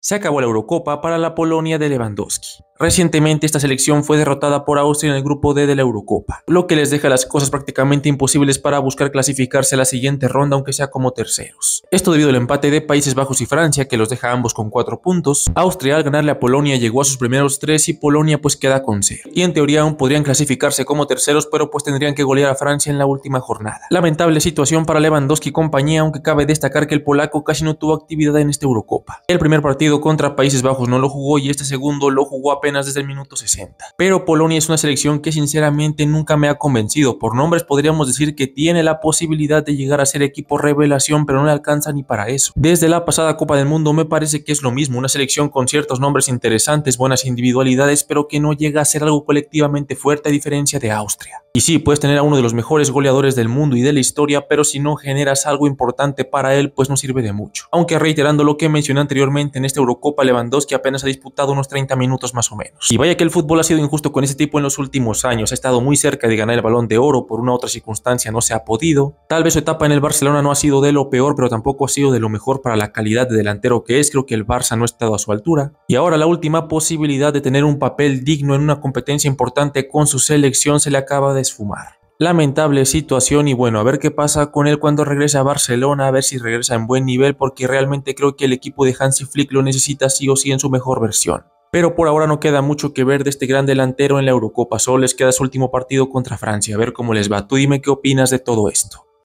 Se acabó la Eurocopa para la Polonia de Lewandowski. Recientemente esta selección fue derrotada por Austria en el grupo D de la Eurocopa, lo que les deja las cosas prácticamente imposibles para buscar clasificarse a la siguiente ronda aunque sea como terceros. Esto debido al empate de Países Bajos y Francia que los deja ambos con 4 puntos, Austria al ganarle a Polonia llegó a sus primeros 3 y Polonia pues queda con 0. Y en teoría aún podrían clasificarse como terceros pero pues tendrían que golear a Francia en la última jornada. Lamentable situación para Lewandowski y compañía aunque cabe destacar que el polaco casi no tuvo actividad en esta Eurocopa. El primer partido contra Países Bajos no lo jugó y este segundo lo jugó apenas apenas desde el minuto 60. Pero Polonia es una selección que sinceramente nunca me ha convencido. Por nombres podríamos decir que tiene la posibilidad de llegar a ser equipo revelación, pero no le alcanza ni para eso. Desde la pasada Copa del Mundo me parece que es lo mismo, una selección con ciertos nombres interesantes, buenas individualidades, pero que no llega a ser algo colectivamente fuerte a diferencia de Austria. Y sí, puedes tener a uno de los mejores goleadores del mundo y de la historia, pero si no generas algo importante para él, pues no sirve de mucho. Aunque reiterando lo que mencioné anteriormente, en esta Eurocopa Lewandowski apenas ha disputado unos 30 minutos más o menos. Y vaya que el fútbol ha sido injusto con ese tipo en los últimos años, ha estado muy cerca de ganar el balón de oro, por una otra circunstancia no se ha podido. Tal vez su etapa en el Barcelona no ha sido de lo peor, pero tampoco ha sido de lo mejor para la calidad de delantero que es, creo que el Barça no ha estado a su altura. Y ahora la última posibilidad de tener un papel digno en una competencia importante con su selección se le acaba de fumar Lamentable situación y bueno, a ver qué pasa con él cuando regrese a Barcelona, a ver si regresa en buen nivel porque realmente creo que el equipo de Hansi Flick lo necesita sí o sí en su mejor versión. Pero por ahora no queda mucho que ver de este gran delantero en la Eurocopa, solo les queda su último partido contra Francia, a ver cómo les va. Tú dime qué opinas de todo esto.